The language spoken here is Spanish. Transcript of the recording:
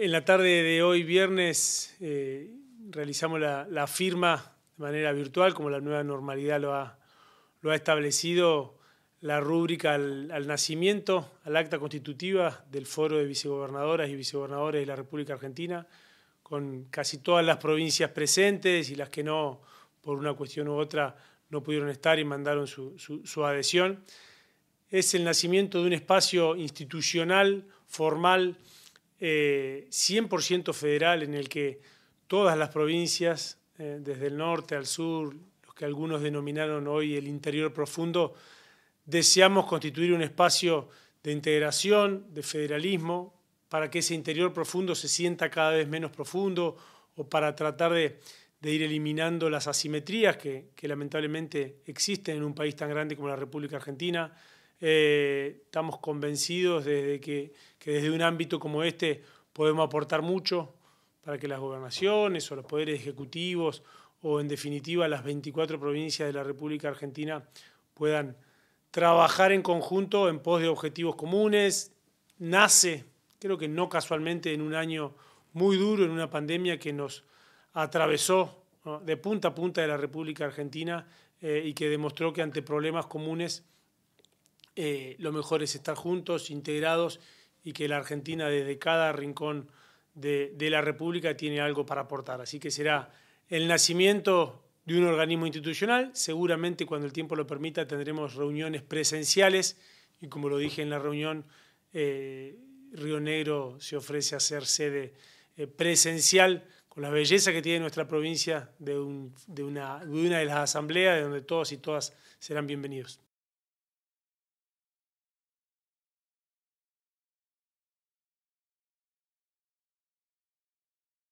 En la tarde de hoy, viernes, eh, realizamos la, firma de manera virtual, como la nueva normalidad lo ha, establecido la rúbrica al, nacimiento, al acta constitutiva del Foro de Vicegobernadoras y Vicegobernadores de la República Argentina, con casi todas las provincias presentes y las que no, por una cuestión u otra, no pudieron estar y mandaron su, su adhesión. Es el nacimiento de un espacio institucional, formal, 100% eh, federal en el que todas las provincias, eh, desde el norte al sur, los que algunos denominaron hoy el interior profundo, deseamos constituir un espacio de integración, de federalismo, para que ese interior profundo se sienta cada vez menos profundo o para tratar de, ir eliminando las asimetrías que lamentablemente existen en un país tan grande como la República Argentina. Eh, estamos convencidos desde que, desde un ámbito como este podemos aportar mucho para que las gobernaciones o los poderes ejecutivos o en definitiva las 24 provincias de la República Argentina puedan trabajar en conjunto en pos de objetivos comunes. Nace, creo que no casualmente, en un año muy duro, en una pandemia que nos atravesó de punta a punta de la República Argentina eh, y que demostró que ante problemas comunes eh, lo mejor es estar juntos, integrados y que la Argentina desde cada rincón de, la República tiene algo para aportar. Así que será el nacimiento de un organismo institucional. Seguramente cuando el tiempo lo permita tendremos reuniones presenciales y como lo dije en la reunión, eh, Río Negro se ofrece a ser sede eh, presencial con la belleza que tiene nuestra provincia de, una, de las asambleas donde todos y todas serán bienvenidos.